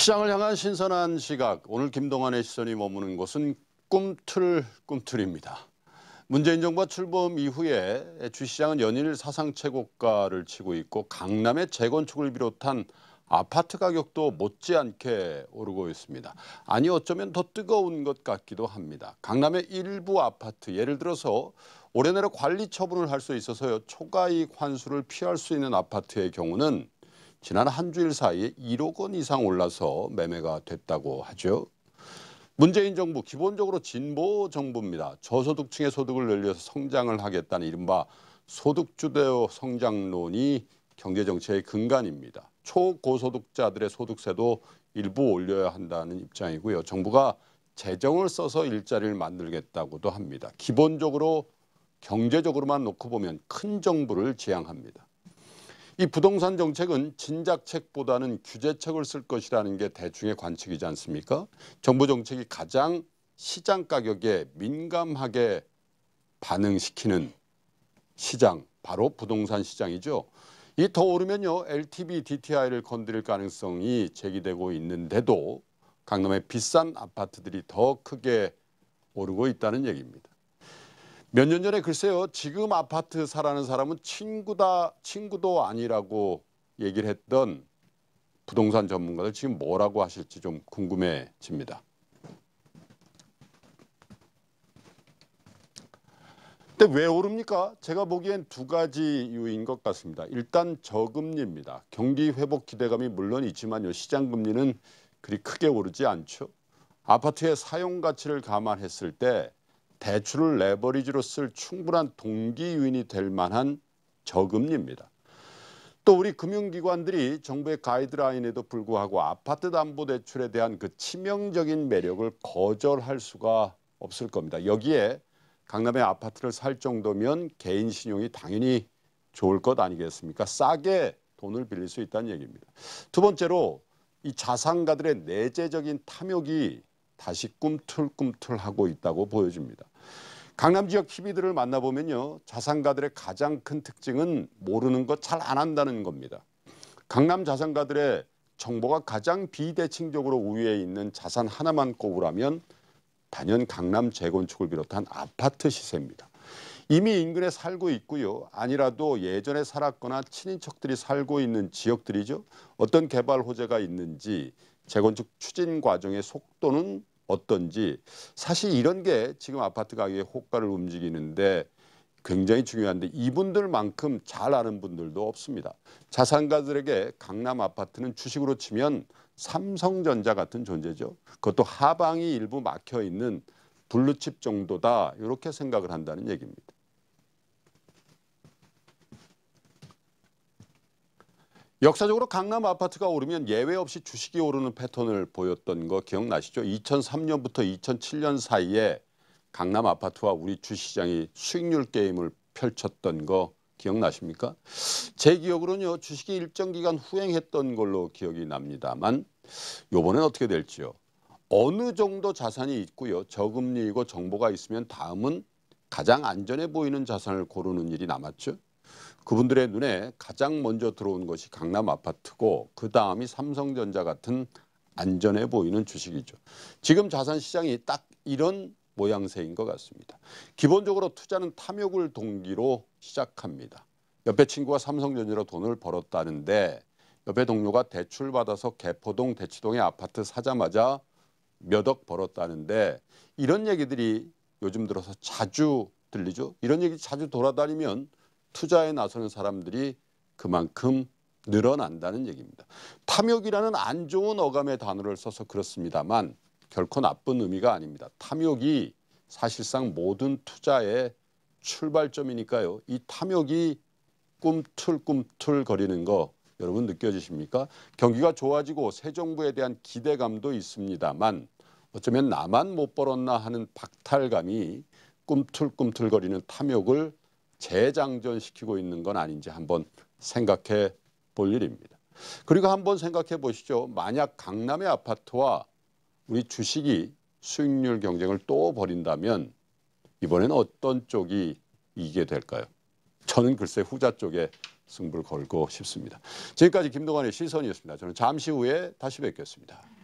시장을 향한 신선한 시각, 오늘 김동환의 시선이 머무는 곳은 꿈틀 꿈틀입니다. 문재인 정부가 출범 이후에 주시장은 연일 사상 최고가를 치고 있고 강남의 재건축을 비롯한 아파트 가격도 못지않게 오르고 있습니다. 아니 어쩌면 더 뜨거운 것 같기도 합니다. 강남의 일부 아파트 예를 들어서 올해 내로 관리 처분을 할 수 있어서요. 초과이익 환수를 피할 수 있는 아파트의 경우는 지난 한 주일 사이에 1억 원 이상 올라서 매매가 됐다고 하죠. 문재인 정부 기본적으로 진보 정부입니다. 저소득층의 소득을 늘려서 성장을 하겠다는 이른바 소득주도 성장론이 경제정책의 근간입니다. 초고소득자들의 소득세도 일부 올려야 한다는 입장이고요. 정부가 재정을 써서 일자리를 만들겠다고도 합니다. 기본적으로 경제적으로만 놓고 보면 큰 정부를 지향합니다. 이 부동산 정책은 진작책보다는 규제책을 쓸 것이라는 게 대중의 관측이지 않습니까? 정부 정책이 가장 시장 가격에 민감하게 반응시키는 시장, 바로 부동산 시장이죠. 이 더 오르면요, LTV, DTI를 건드릴 가능성이 제기되고 있는데도 강남의 비싼 아파트들이 더 크게 오르고 있다는 얘기입니다. 몇년 전에 글쎄요 지금 아파트 사라는 사람은 친구다 친구도 아니라고 얘기를 했던 부동산 전문가들 지금 뭐라고 하실지 좀 궁금해집니다. 근데 왜 오릅니까? 제가 보기엔 두 가지 이유인 것 같습니다. 일단 저금리입니다. 경기 회복 기대감이 물론 있지만요. 시장 금리는 그리 크게 오르지 않죠. 아파트의 사용 가치를 감안했을 때 대출을 레버리지로 쓸 충분한 동기 유인이 될 만한 저금리입니다. 또 우리 금융기관들이 정부의 가이드라인에도 불구하고 아파트 담보 대출에 대한 그 치명적인 매력을 거절할 수가 없을 겁니다. 여기에 강남의 아파트를 살 정도면 개인 신용이 당연히 좋을 것 아니겠습니까? 싸게 돈을 빌릴 수 있다는 얘기입니다. 두 번째로 이 자산가들의 내재적인 탐욕이 다시 꿈틀꿈틀하고 있다고 보여집니다. 강남 지역 TV들을 만나보면요. 자산가들의 가장 큰 특징은 모르는 것 잘 안 한다는 겁니다. 강남 자산가들의 정보가 가장 비대칭적으로 우위에 있는 자산 하나만 꼽으라면 단연 강남 재건축을 비롯한 아파트 시세입니다. 이미 인근에 살고 있고요. 아니라도 예전에 살았거나 친인척들이 살고 있는 지역들이죠. 어떤 개발 호재가 있는지 재건축 추진 과정의 속도는 어떤지 사실 이런 게 지금 아파트 가격의 효과를 움직이는데 굉장히 중요한데 이분들만큼 잘 아는 분들도 없습니다. 자산가들에게 강남 아파트는 주식으로 치면 삼성전자 같은 존재죠. 그것도 하방이 일부 막혀 있는 블루칩 정도다 이렇게 생각을 한다는 얘기입니다. 역사적으로 강남 아파트가 오르면 예외 없이 주식이 오르는 패턴을 보였던 거 기억나시죠? 2003년부터 2007년 사이에 강남 아파트와 우리 주시장이 식 수익률 게임을 펼쳤던 거 기억나십니까? 제 기억으로는요. 주식이 일정 기간 후행했던 걸로 기억이 납니다만 요번엔 어떻게 될지요. 어느 정도 자산이 있고요. 저금리이고 정보가 있으면 다음은 가장 안전해 보이는 자산을 고르는 일이 남았죠. 그분들의 눈에 가장 먼저 들어온 것이 강남 아파트고 그 다음이 삼성전자 같은 안전해 보이는 주식이죠. 지금 자산 시장이 딱 이런 모양새인 것 같습니다. 기본적으로 투자는 탐욕을 동기로 시작합니다. 옆에 친구가 삼성전자로 돈을 벌었다는데 옆에 동료가 대출 받아서 개포동 대치동에 아파트 사자마자 몇 억 벌었다는데 이런 얘기들이 요즘 들어서 자주 들리죠. 이런 얘기 자주 돌아다니면 투자에 나서는 사람들이 그만큼 늘어난다는 얘기입니다. 탐욕이라는 안 좋은 어감의 단어를 써서 그렇습니다만 결코 나쁜 의미가 아닙니다. 탐욕이 사실상 모든 투자의 출발점이니까요. 이 탐욕이 꿈틀꿈틀 거리는 거 여러분 느껴지십니까? 경기가 좋아지고 새 정부에 대한 기대감도 있습니다만 어쩌면 나만 못 벌었나 하는 박탈감이 꿈틀꿈틀거리는 탐욕을 재장전시키고 있는 건 아닌지 한번 생각해 볼 일입니다. 그리고 한번 생각해 보시죠. 만약 강남의 아파트와 우리 주식이 수익률 경쟁을 또 벌인다면 이번엔 어떤 쪽이 이기게 될까요? 저는 글쎄 후자 쪽에 승부를 걸고 싶습니다. 지금까지 김동환의 시선이었습니다. 저는 잠시 후에 다시 뵙겠습니다.